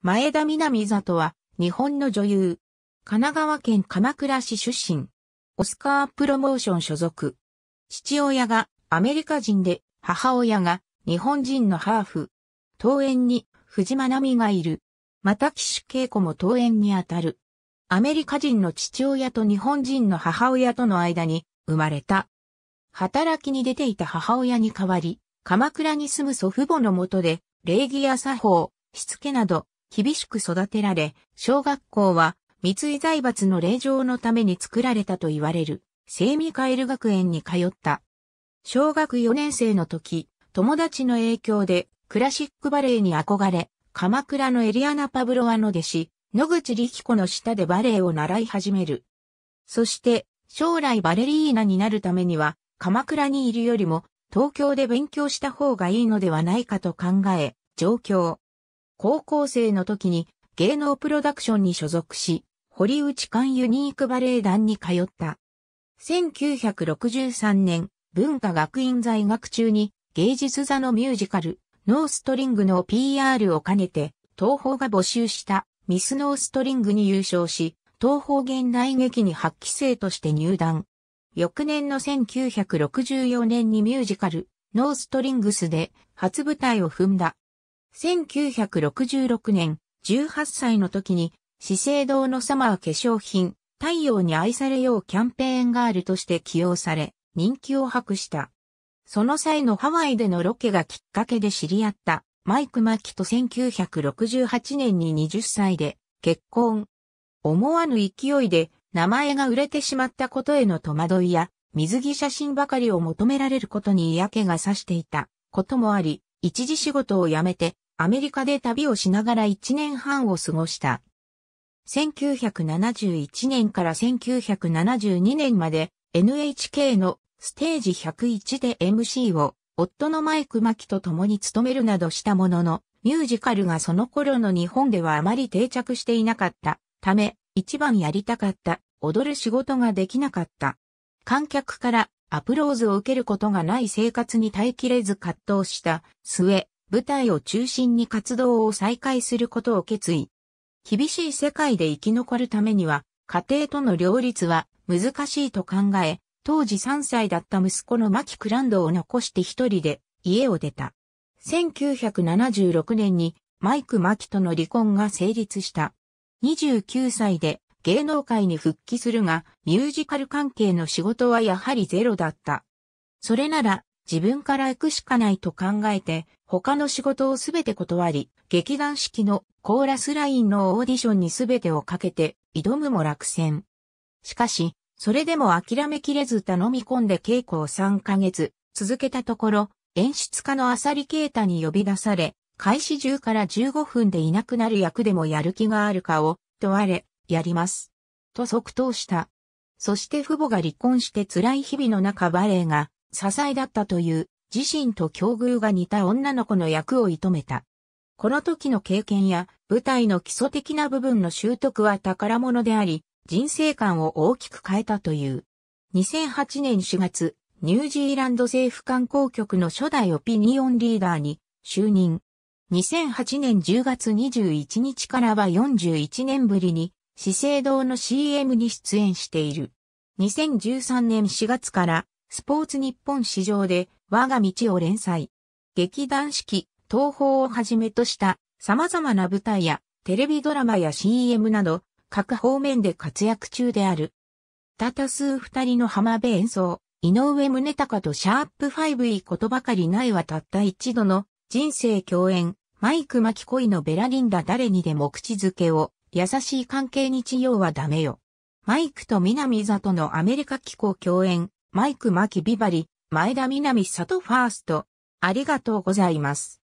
前田南里は、日本の女優。神奈川県鎌倉市出身。オスカープロモーション所属。父親がアメリカ人で、母親が日本人のハーフ。登園に藤間奈美がいる。また岸恵子も登園にあたる。アメリカ人の父親と日本人の母親との間に生まれた。働きに出ていた母親に代わり、鎌倉に住む祖父母のもとで、礼儀や作法、しつけなど、厳しく育てられ、小学校は三井財閥の霊場のために作られたと言われる、聖ミカエル学園に通った。小学4年生の時、友達の影響でクラシックバレエに憧れ、鎌倉のエリアナ・パブロワの弟子、野口力子の下でバレエを習い始める。そして、将来バレリーナになるためには、鎌倉にいるよりも、東京で勉強した方がいいのではないかと考え、上京。高校生の時に芸能プロダクションに所属し、堀内館ユニークバレエ団に通った。1963年、文化学院在学中に芸術座のミュージカル、ノーストリングの PR を兼ねて、東宝が募集したミスノーストリングに優勝し、東宝現代劇に発揮生として入団。翌年の1964年にミュージカル、ノーストリングスで初舞台を踏んだ1966年、18歳の時に、資生堂のサマー化粧品、太陽に愛されようキャンペーンガールとして起用され、人気を博した。その際のハワイでのロケがきっかけで知り合ったマイク・マキと1968年に20歳で結婚。思わぬ勢いで名前が売れてしまったことへの戸惑いや水着写真ばかりを求められることに嫌気がさしていたこともあり、一時仕事を辞めてアメリカで旅をしながら1年半を過ごした。1971年から1972年まで NHK のステージ101で MC を夫のマイク・マキと共に務めるなどしたものの、ミュージカルがその頃の日本ではあまり定着していなかったため、一番やりたかった踊る仕事ができなかった。観客からアプローズを受けることがない生活に耐えきれず葛藤した末、舞台を中心に活動を再開することを決意。厳しい世界で生き残るためには、家庭との両立は難しいと考え、当時3歳だった息子のマキ・クランドを残して一人で家を出た。1976年にマイク・マキとの離婚が成立した。29歳で芸能界に復帰するが、ミュージカル関係の仕事はやはりゼロだった。それなら自分から行くしかないと考えて、他の仕事をすべて断り、劇団式のコーラスラインのオーディションにすべてをかけて、挑むも落選。しかし、それでも諦めきれず頼み込んで稽古を3ヶ月続けたところ、演出家のリケ啓太に呼び出され、開始10から15分でいなくなる役でもやる気があるかを問われ、やります。と即答した。そして父母が離婚して辛い日々の中バレエが支えだったという、自身と境遇が似た女の子の役を射止めた。この時の経験や舞台の基礎的な部分の習得は宝物であり、人生観を大きく変えたという。2008年4月、ニュージーランド政府観光局の初代オピニオンリーダーに就任。2008年10月21日からは41年ぶりに資生堂の CM に出演している。2013年4月からスポーツ日本史上で我が道を連載。劇団四季、東宝をはじめとした様々な舞台やテレビドラマや CM など各方面で活躍中である。たた数二人の浜辺演奏、井上宗隆とシャープファイブいいことばかりないはたった一度の人生共演、マイク巻恋のベラリンダ誰にでも口づけを、優しい関係に曜はダメよ。マイクと南里のアメリカ機構共演、マイク・マキ・ビバリ、前田南里ファースト。ありがとうございます。